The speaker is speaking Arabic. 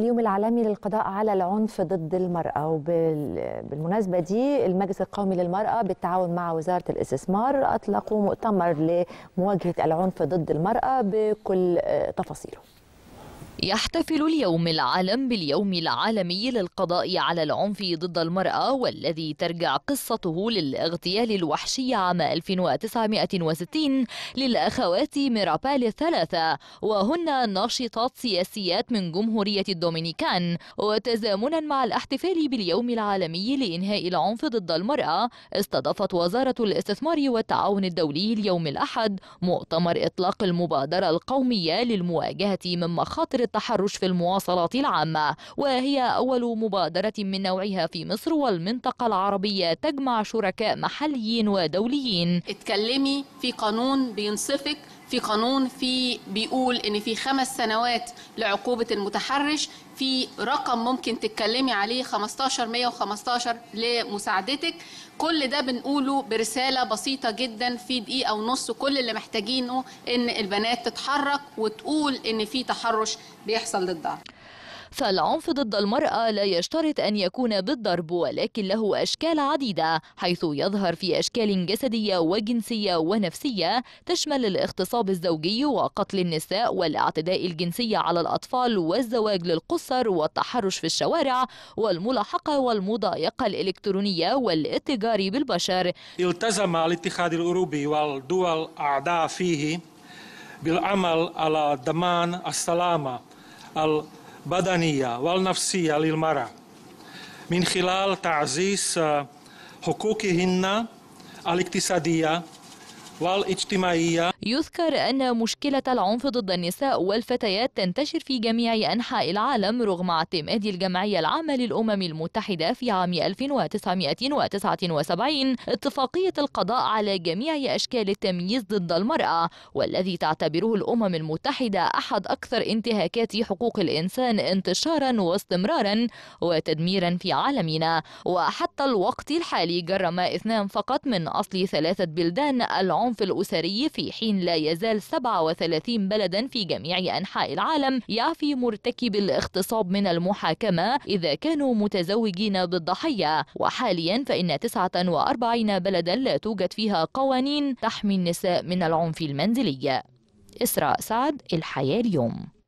اليوم العالمي للقضاء على العنف ضد المرأة وبالمناسبة دي المجلس القومي للمرأة بالتعاون مع وزارة الاستثمار أطلقوا مؤتمر لمواجهة العنف ضد المرأة بكل آه، تفاصيله يحتفل اليوم العالم باليوم العالمي للقضاء على العنف ضد المرأة والذي ترجع قصته للاغتيال الوحشي عام 1960 للأخوات ميرابال الثلاثة وهن ناشطات سياسيات من جمهورية الدومينيكان وتزامنا مع الاحتفال باليوم العالمي لإنهاء العنف ضد المرأة استضافت وزارة الاستثمار والتعاون الدولي اليوم الأحد مؤتمر إطلاق المبادرة القومية للمواجهة من مخاطر التحرش في المواصلات العامة وهي أول مبادرة من نوعها في مصر والمنطقة العربية تجمع شركاء محليين ودوليين اتكلمي في قانون بينصفك في قانون في بيقول ان في خمس سنوات لعقوبه المتحرش في رقم ممكن تتكلمي عليه 15115 لمساعدتك كل ده بنقوله برساله بسيطه جدا في دقيقه ونص كل اللي محتاجينه ان البنات تتحرك وتقول ان في تحرش بيحصل ضدها فالعنف ضد المرأة لا يشترط أن يكون بالضرب ولكن له أشكال عديدة حيث يظهر في أشكال جسدية وجنسية ونفسية تشمل الاغتصاب الزوجي وقتل النساء والاعتداء الجنسي على الأطفال والزواج للقصر والتحرش في الشوارع والملاحقة والمضايقة الإلكترونية والاتجار بالبشر التزم الاتحاد الأوروبي والدول أعداء فيه بالعمل على ضمان السلامة بدنية والنفسية للمرأة من خلال تعزيز حقوقهن الاقتصادية والاجتماعية يذكر أن مشكلة العنف ضد النساء والفتيات تنتشر في جميع أنحاء العالم رغم اعتماد الجمعية العامة للأمم المتحدة في عام 1979 اتفاقية القضاء على جميع أشكال التمييز ضد المرأة والذي تعتبره الأمم المتحدة أحد أكثر انتهاكات حقوق الإنسان انتشارا واستمرارا وتدميرا في عالمنا وحتى الوقت الحالي جرم اثنان فقط من أصل ثلاثة بلدان العنف العنف الأسري في حين لا يزال 37 بلدا في جميع أنحاء العالم يعفي مرتكب الاغتصاب من المحاكمة إذا كانوا متزوجين بالضحية وحاليا فإن 49 بلدا لا توجد فيها قوانين تحمي النساء من العنف المنزلي إسراء سعد الحياة اليوم